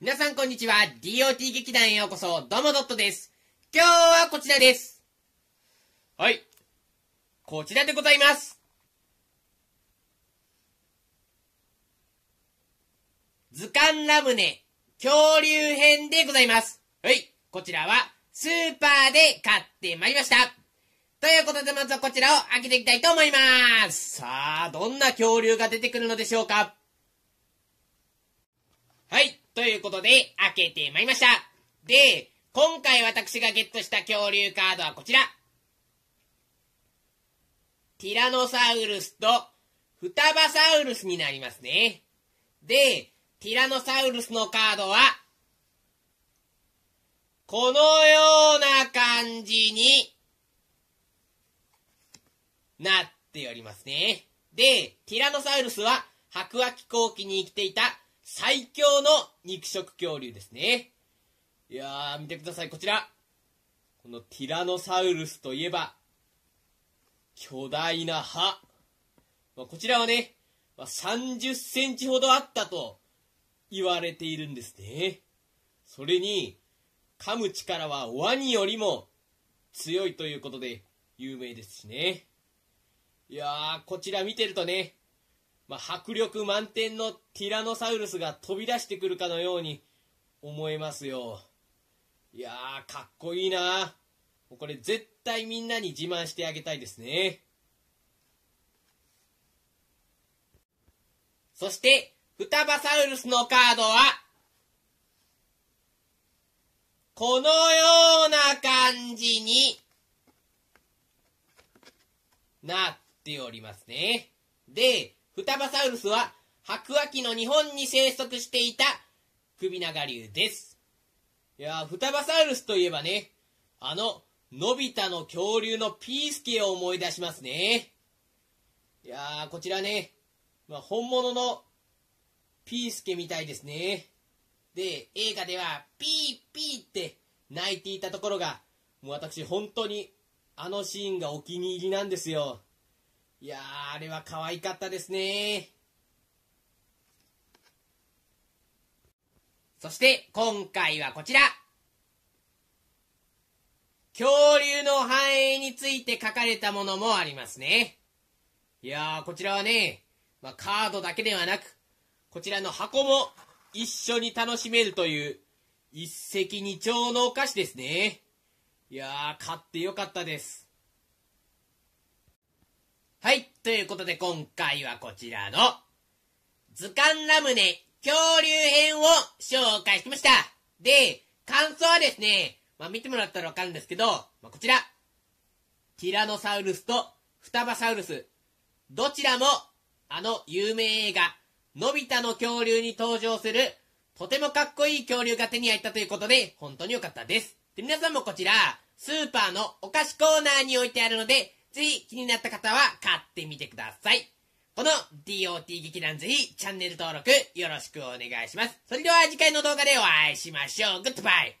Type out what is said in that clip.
皆さんこんにちは。DOT 劇団へようこそ。どうもドットです。今日はこちらです。はい。こちらでございます。図鑑ラムネ恐竜編でございます。はい。こちらはスーパーで買ってまいりました。ということでまずはこちらを開けていきたいと思います。さあ、どんな恐竜が出てくるのでしょうかはい。ということで、開けてまいりました。で、今回私がゲットした恐竜カードはこちら。ティラノサウルスとフタバサウルスになりますね。で、ティラノサウルスのカードは、このような感じになっておりますね。で、ティラノサウルスは白亜紀後期に生きていた最強の肉食恐竜ですね。いやー、見てください、こちら。このティラノサウルスといえば、巨大な歯。まあ、こちらはね、まあ、30センチほどあったと言われているんですね。それに、噛む力はワニよりも強いということで有名ですしね。いやー、こちら見てるとね、まあ、迫力満点のティラノサウルスが飛び出してくるかのように思えますよ。いやー、かっこいいなこれ絶対みんなに自慢してあげたいですね。そして、フタバサウルスのカードは、このような感じになっておりますね。で、フタバサウルスは白亜紀の日本に生息していた首長竜です。いやフタバサウルスといえばね、あの、のび太の恐竜のピースケを思い出しますね。いやー、こちらね、まあ、本物のピースケみたいですね。で、映画ではピーピーって泣いていたところが、もう私本当にあのシーンがお気に入りなんですよ。いやー、あれは可愛かったですね。そして、今回はこちら。恐竜の繁栄について書かれたものもありますね。いやー、こちらはね、まあ、カードだけではなく、こちらの箱も一緒に楽しめるという、一石二鳥のお菓子ですね。いやー、買ってよかったです。はい。ということで今回はこちらの図鑑ラムネ恐竜編を紹介しました。で、感想はですね、まあ、見てもらったらわかるんですけど、まあ、こちら。ティラノサウルスとフタバサウルス。どちらもあの有名映画、のび太の恐竜に登場するとてもかっこいい恐竜が手に入ったということで本当に良かったです。で、皆さんもこちら、スーパーのお菓子コーナーに置いてあるので、ぜひ気になった方は買ってみてください。この DOT 劇団ぜひチャンネル登録よろしくお願いします。それでは次回の動画でお会いしましょう。グッドバイ